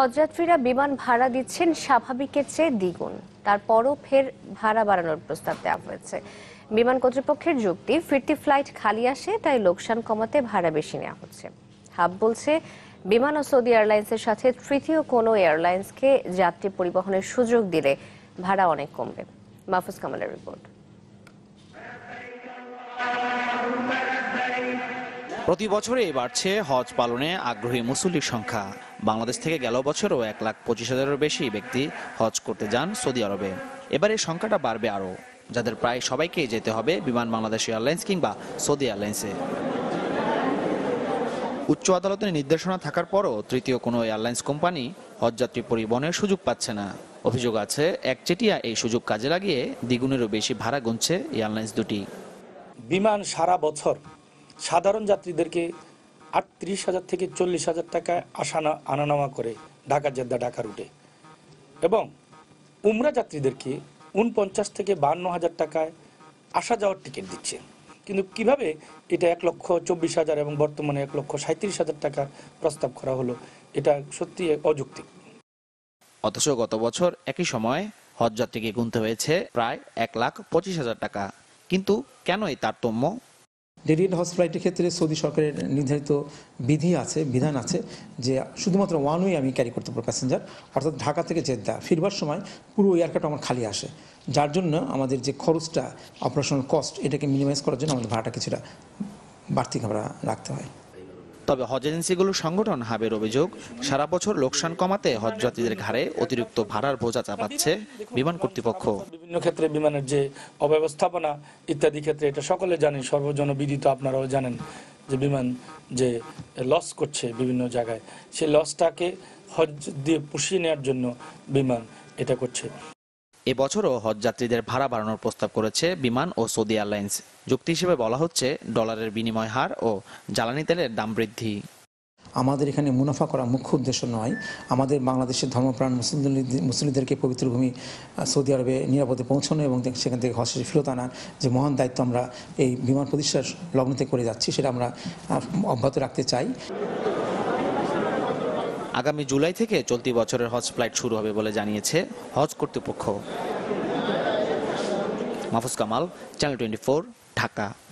হজযাত্রীরা বিমান ভাড়া দিচ্ছেন স্বাভাবিকের চেয়ে দ্বিগুণ তারপরও ফের ভাড়া বাড়ানোর প্রস্তাব দেওয়া হয়েছে বিমান কর্তৃপক্ষের যুক্তি ফিরতি ফ্লাইট খালি আসে তাই লোকসান কমাতে ভাড়া বেশি নেওয়া হচ্ছে হাব বলছে বিমান ও সৌদি এয়ারলাইন্সের সাথে তৃতীয় কোনো এয়ারলাইন্সকে যাত্রী পরিবহনের সুযোগ দিলে ভাড়া অনেক কমবে মাহফুজ কামালের রিপোর্ট প্রতি বছরে বাড়ছে হজ পালনে আগ্রহী মুসল্লির সংখ্যা বাংলাদেশ থেকে গেল বছরও এক লাখ পঁচিশ হাজারের বেশি ব্যক্তি হজ করতে যান সৌদি আরবে এবার এই সংখ্যাটা বাড়বে আরও যাদের প্রায় সবাইকে যেতে হবে বিমান বাংলাদেশ এয়ারলাইন্স কিংবা সৌদি এয়ারলাইন্সে উচ্চ আদালতের নির্দেশনা থাকার পরও তৃতীয় কোনো এয়ারলাইন্স কোম্পানি হজযাত্রী পরিবহনের সুযোগ পাচ্ছে না অভিযোগ আছে একচেটিয়া এই সুযোগ কাজে লাগিয়ে দ্বিগুণেরও বেশি ভাড়া গুনছে এয়ারলাইন্স দুটি বিমান সারা বছর সাধারণ যাত্রীদেরকে আটত্রিশ হাজার থেকে চল্লিশ হাজার টাকায় আসানা আনানামা করে ঢাকা জেদ্দা ঢাকা রুটে এবং উমরা যাত্রীদেরকে উনপঞ্চাশ থেকে বান্ন হাজার টাকায় আসা যাওয়ার টিকিট দিচ্ছে কিন্তু কিভাবে এটা এক লক্ষ চব্বিশ হাজার এবং বর্তমানে এক লক্ষ সাঁত্রিশ হাজার টাকা প্রস্তাব করা হলো এটা সত্যি অযৌক্তিক অথচ গত বছর একই সময় হজ যাত্রীকে গুনতে হয়েছে প্রায় এক লাখ পঁচিশ হাজার টাকা কিন্তু কেন এই তারতম্য ডেডিকেট হসপিটালিটির ক্ষেত্রে সৌদি সরকারের নির্ধারিত বিধি আছে বিধান আছে যে শুধুমাত্র ওয়ান ওয়ে আমি ক্যারি করতে পারবো প্যাসেঞ্জার অর্থাৎ ঢাকা থেকে জেদ্দা ফিরবার সময় পুরো এয়ারক্রাফ্ট আমার খালি আসে যার জন্য আমাদের যে খরচটা অপারেশনাল কস্ট এটাকে মিনিমাইজ করার জন্য আমাদের ভাড়াটা কিছুটা বাড়তি আমরা রাখতে হয় তবে হজ এজেন্সিগুলো সংগঠন হাবের অভিযোগ সারা বছর লোকসান কমাতে হজযাত্রীদের ঘাড়ে অতিরিক্ত ভাড়ার বোঝা চাপাচ্ছে বিমান কর্তৃপক্ষ বিভিন্ন ক্ষেত্রে বিমানের যে অব্যবস্থাপনা ইত্যাদি ক্ষেত্রে এটা সকলে জানেন সর্বজনবিদিত আপনারাও জানেন যে বিমান যে লস করছে বিভিন্ন জায়গায় সেই লসটাকে হজ দিয়ে পুষিয়ে নেওয়ার জন্য বিমান এটা করছে এবছরও হজযাত্রীদের ভাড়া বাড়ানোর প্রস্তাব করেছে বিমান ও সৌদি এয়ারলাইন্স যুক্তি হিসেবে বলা হচ্ছে ডলারের বিনিময় হার ও জ্বালানি তেলের দাম বৃদ্ধি আমাদের এখানে মুনাফা করা মুখ্য উদ্দেশ্য নয় আমাদের বাংলাদেশের ধর্মপ্রাণ মুসলিমদের মুসলিমদেরকে পবিত্র ভূমি সৌদি আরবে নিরাপদে পৌঁছানো এবং সেখান থেকে হসে ফেরত আনার যে মহান দায়িত্ব আমরা এই বিমান প্রতিষ্ঠার লগ্নতে করে যাচ্ছি সেটা আমরা অব্যাহত রাখতে চাই আগামী জুলাই থেকে চলতি বছরের হজ ফ্লাইট শুরু হবে বলে জানিয়েছে হজ কর্তৃপক্ষ মাহফুজ কামাল চ্যানেল টোয়েন্টি ঢাকা